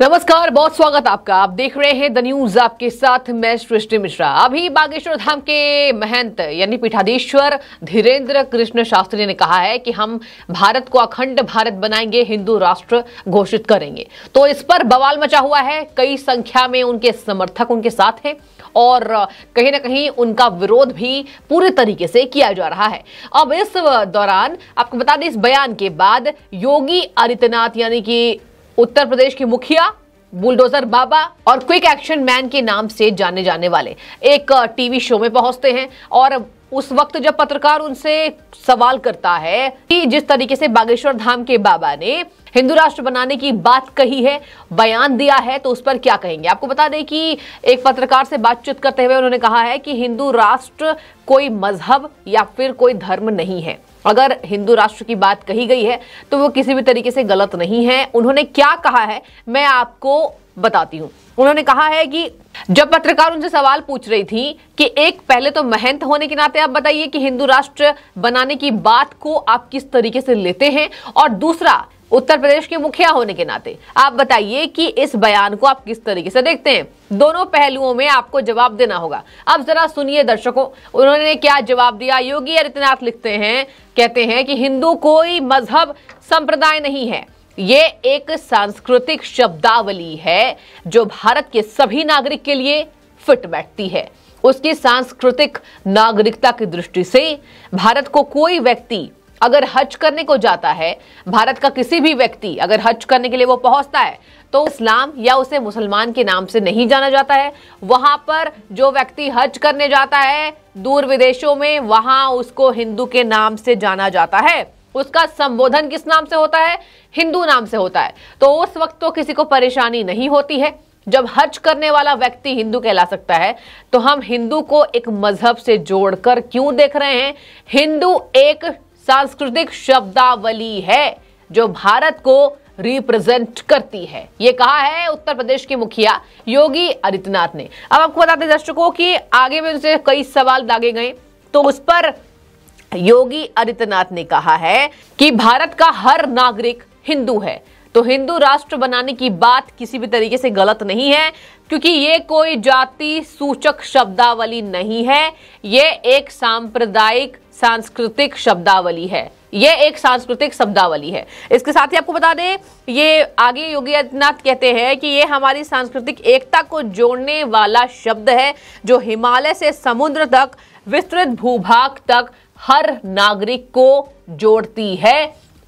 नमस्कार बहुत स्वागत आपका आप देख रहे हैं द न्यूज आपके साथ मैं सृष्टि मिश्रा अभी बागेश्वर धाम के महंत यानी पीठाधीश्वर धीरेन्द्र कृष्ण शास्त्री ने कहा है कि हम भारत को अखंड भारत बनाएंगे हिंदू राष्ट्र घोषित करेंगे तो इस पर बवाल मचा हुआ है कई संख्या में उनके समर्थक उनके साथ हैं और कहीं ना कहीं उनका विरोध भी पूरे तरीके से किया जा रहा है अब इस दौरान आपको बता दें इस बयान के बाद योगी आदित्यनाथ यानी कि उत्तर प्रदेश की मुखिया बुलडोजर बाबा और क्विक एक्शन मैन के नाम से जाने जाने वाले एक टीवी शो में पहुंचते हैं और उस वक्त जब पत्रकार उनसे सवाल करता है कि जिस तरीके से बागेश्वर धाम के बाबा ने हिंदू राष्ट्र बनाने की बात कही है बयान दिया है तो उस पर क्या कहेंगे आपको बता दें कि एक पत्रकार से बातचीत करते हुए उन्होंने कहा है कि हिंदू राष्ट्र कोई मजहब या फिर कोई धर्म नहीं है अगर हिंदू राष्ट्र की बात कही गई है तो वो किसी भी तरीके से गलत नहीं है उन्होंने क्या कहा है मैं आपको बताती हूँ उन्होंने कहा है कि जब पत्रकार उनसे सवाल पूछ रही थी कि एक पहले तो महंत होने के नाते आप बताइए कि हिंदू राष्ट्र बनाने की बात को आप किस तरीके से लेते हैं और दूसरा उत्तर प्रदेश के मुखिया होने के नाते आप बताइए कि इस बयान को आप किस तरीके से देखते हैं दोनों पहलुओं में आपको जवाब देना होगा अब जरा सुनिए दर्शकों उन्होंने क्या जवाब दिया योगी आदित्यनाथ लिखते हैं कहते हैं कि हिंदू कोई मजहब संप्रदाय नहीं है ये एक सांस्कृतिक शब्दावली है जो भारत के सभी नागरिक के लिए फिट बैठती है उसकी सांस्कृतिक नागरिकता की दृष्टि से भारत को कोई व्यक्ति अगर हज करने को जाता है भारत का किसी भी व्यक्ति अगर हज करने के लिए वो पहुंचता है तो इस्लाम या उसे मुसलमान के नाम से नहीं जाना जाता है वहां पर जो व्यक्ति हज करने जाता है दूर विदेशों में वहां उसको हिंदू के नाम से जाना जाता है उसका संबोधन किस नाम से होता है हिंदू नाम से होता है तो उस वक्त तो किसी को परेशानी नहीं होती है जब हज करने वाला व्यक्ति हिंदू कहला सकता है तो हम हिंदू को एक मजहब से जोड़कर क्यों देख रहे हैं हिंदू एक सांस्कृतिक शब्दावली है जो भारत को रिप्रेजेंट करती है ये कहा है उत्तर प्रदेश के मुखिया योगी आदित्यनाथ ने अब आपको बताते दर्शकों कि आगे में उनसे कई सवाल दागे गए तो उस पर योगी आदित्यनाथ ने कहा है कि भारत का हर नागरिक हिंदू है तो हिंदू राष्ट्र बनाने की बात किसी भी तरीके से गलत नहीं है क्योंकि ये कोई जाति सूचक शब्दावली नहीं है ये एक सांप्रदायिक सांस्कृतिक शब्दावली है यह एक सांस्कृतिक शब्दावली है इसके साथ ही आपको बता दें ये आगे योगी आदित्यनाथ कहते हैं कि ये हमारी सांस्कृतिक एकता को जोड़ने वाला शब्द है जो हिमालय से समुद्र तक विस्तृत भूभाग तक हर नागरिक को जोड़ती है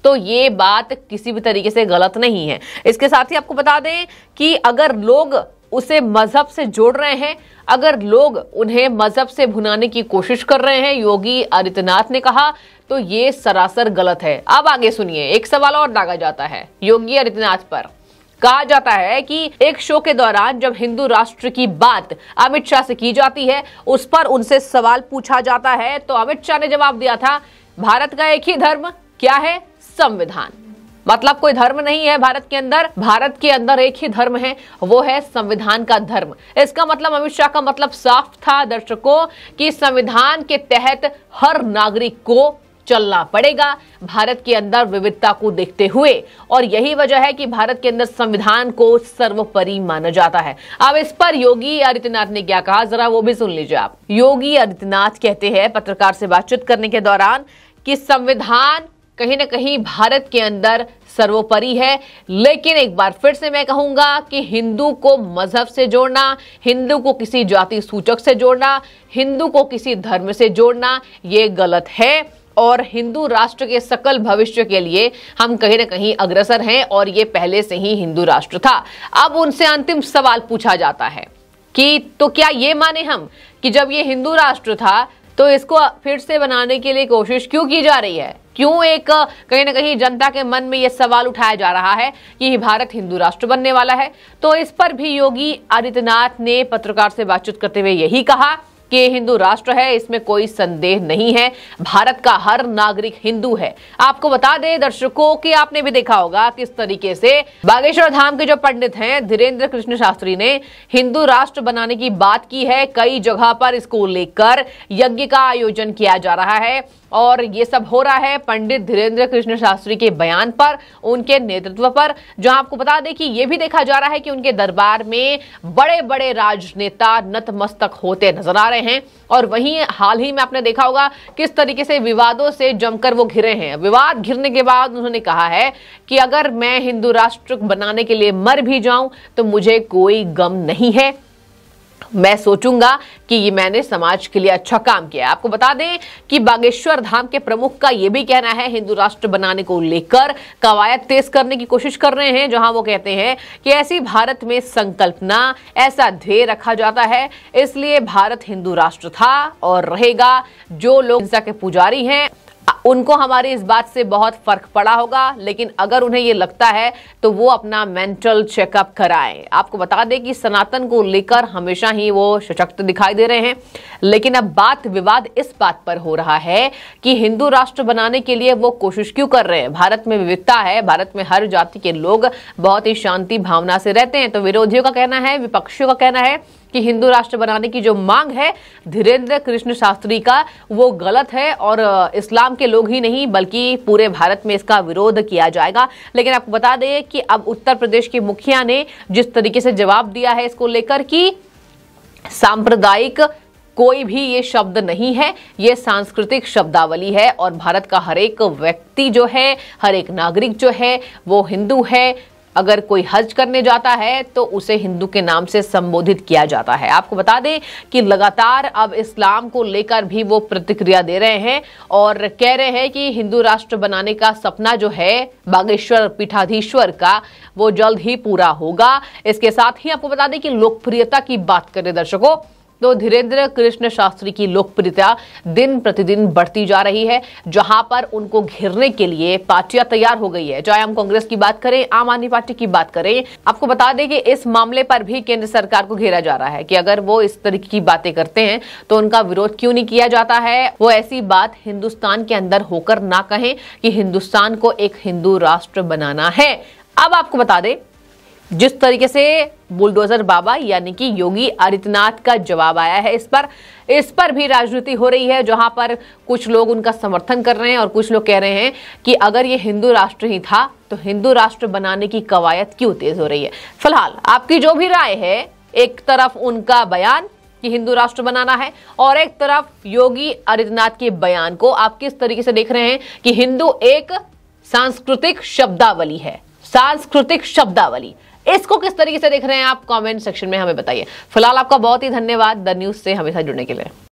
तो ये बात किसी भी तरीके से गलत नहीं है इसके साथ ही आपको बता दें कि अगर लोग उसे मजहब से जोड़ रहे हैं अगर लोग उन्हें मजहब से भुनाने की कोशिश कर रहे हैं योगी आदित्यनाथ ने कहा तो ये सरासर गलत है अब आगे सुनिए एक सवाल और दागा जाता है योगी आदित्यनाथ पर कहा जाता है कि एक शो के दौरान जब हिंदू राष्ट्र की बात अमित शाह से की जाती है उस पर उनसे सवाल पूछा जाता है तो अमित शाह ने जवाब दिया था भारत का एक ही धर्म क्या है संविधान मतलब कोई धर्म नहीं है भारत के अंदर भारत के अंदर एक ही धर्म है वो है संविधान का धर्म इसका मतलब अमित शाह का मतलब साफ था दर्शकों कि संविधान के तहत हर नागरिक को चलना पड़ेगा भारत के अंदर विविधता को देखते हुए और यही वजह है कि भारत के अंदर संविधान को सर्वोपरि माना जाता है अब इस पर योगी आदित्यनाथ ने क्या कहा जरा वो भी सुन लीजिए आप योगी आदित्यनाथ कहते हैं पत्रकार से बातचीत करने के दौरान कि संविधान कहीं ना कहीं भारत के अंदर सर्वोपरि है लेकिन एक बार फिर से मैं कहूंगा कि हिंदू को मजहब से जोड़ना हिंदू को किसी जाति सूचक से जोड़ना हिंदू को किसी धर्म से जोड़ना ये गलत है और हिंदू राष्ट्र के सकल भविष्य के लिए हम कहीं ना कहीं अग्रसर हैं और ये पहले से ही हिंदू राष्ट्र था अब उनसे अंतिम सवाल पूछा जाता है कि तो क्या ये माने हम कि जब ये हिंदू राष्ट्र था तो इसको फिर से बनाने के लिए कोशिश क्यों की जा रही है क्यों एक कहीं ना कहीं जनता के मन में यह सवाल उठाया जा रहा है कि भारत हिंदू राष्ट्र बनने वाला है तो इस पर भी योगी आदित्यनाथ ने पत्रकार से बातचीत करते हुए यही कहा कि हिंदू राष्ट्र है इसमें कोई संदेह नहीं है भारत का हर नागरिक हिंदू है आपको बता दें दर्शकों की आपने भी देखा होगा किस तरीके से बागेश्वर धाम के जो पंडित हैं धीरेन्द्र कृष्ण शास्त्री ने हिंदू राष्ट्र बनाने की बात की है कई जगह पर इसको लेकर यज्ञ का आयोजन किया जा रहा है और ये सब हो रहा है पंडित धीरेन्द्र कृष्ण शास्त्री के बयान पर उनके नेतृत्व पर जहां आपको बता दें कि ये भी देखा जा रहा है कि उनके दरबार में बड़े बड़े राजनेता नतमस्तक होते नजर आ रहे हैं और वहीं हाल ही में आपने देखा होगा किस तरीके से विवादों से जमकर वो घिरे हैं विवाद घिरने के बाद उन्होंने कहा है कि अगर मैं हिंदू राष्ट्र बनाने के लिए मर भी जाऊं तो मुझे कोई गम नहीं है मैं सोचूंगा कि ये मैंने समाज के लिए अच्छा काम किया आपको बता दें कि बागेश्वर धाम के प्रमुख का ये भी कहना है हिंदू राष्ट्र बनाने को लेकर कवायद तेज करने की कोशिश कर रहे हैं जहां वो कहते हैं कि ऐसी भारत में संकल्पना ऐसा ध्येय रखा जाता है इसलिए भारत हिंदू राष्ट्र था और रहेगा जो लोग हिंसा के पुजारी हैं उनको हमारे इस बात से बहुत फर्क पड़ा होगा लेकिन अगर उन्हें ये लगता है तो वो अपना मेंटल चेकअप कराएं आपको बता दें कि सनातन को लेकर हमेशा ही वो सशक्त दिखाई दे रहे हैं लेकिन अब बात विवाद इस बात पर हो रहा है कि हिंदू राष्ट्र बनाने के लिए वो कोशिश क्यों कर रहे हैं भारत में विविधता है भारत में हर जाति के लोग बहुत ही शांति भावना से रहते हैं तो विरोधियों का कहना है विपक्षियों का कहना है कि हिंदू राष्ट्र बनाने की जो मांग है धीरेन्द्र कृष्ण शास्त्री का वो गलत है और इस्लाम के लोग ही नहीं बल्कि पूरे भारत में इसका विरोध किया जाएगा लेकिन आपको बता दें कि अब उत्तर प्रदेश के मुखिया ने जिस तरीके से जवाब दिया है इसको लेकर कि सांप्रदायिक कोई भी ये शब्द नहीं है ये सांस्कृतिक शब्दावली है और भारत का हर एक व्यक्ति जो है हर एक नागरिक जो है वो हिंदू है अगर कोई हज करने जाता है तो उसे हिंदू के नाम से संबोधित किया जाता है आपको बता दें कि लगातार अब इस्लाम को लेकर भी वो प्रतिक्रिया दे रहे हैं और कह रहे हैं कि हिंदू राष्ट्र बनाने का सपना जो है बागेश्वर पीठाधीश्वर का वो जल्द ही पूरा होगा इसके साथ ही आपको बता दें कि लोकप्रियता की बात करें दर्शकों तो धीरेन्द्र कृष्ण शास्त्री की लोकप्रियता दिन प्रतिदिन बढ़ती जा रही है जहां पर उनको घेरने के लिए पार्टियां तैयार हो गई है चाहे हम कांग्रेस की बात करें आम आदमी पार्टी की बात करें आपको बता दें कि इस मामले पर भी केंद्र सरकार को घेरा जा रहा है कि अगर वो इस तरीके की बातें करते हैं तो उनका विरोध क्यों नहीं किया जाता है वो ऐसी बात हिंदुस्तान के अंदर होकर ना कहें कि हिंदुस्तान को एक हिंदू राष्ट्र बनाना है अब आपको बता दें जिस तरीके से बुलडोजर बाबा यानी कि योगी आदित्यनाथ का जवाब आया है इस पर इस पर भी राजनीति हो रही है जहां पर कुछ लोग उनका समर्थन कर रहे हैं और कुछ लोग कह रहे हैं कि अगर ये हिंदू राष्ट्र ही था तो हिंदू राष्ट्र बनाने की कवायद क्यों तेज हो रही है फिलहाल आपकी जो भी राय है एक तरफ उनका बयान कि हिंदू राष्ट्र बनाना है और एक तरफ योगी आदित्यनाथ के बयान को आप किस तरीके से देख रहे हैं कि हिंदू एक सांस्कृतिक शब्दावली है सांस्कृतिक शब्दावली इसको किस तरीके से देख रहे हैं आप कमेंट सेक्शन में हमें बताइए फिलहाल आपका बहुत ही धन्यवाद द न्यूज से हमेशा जुड़ने के लिए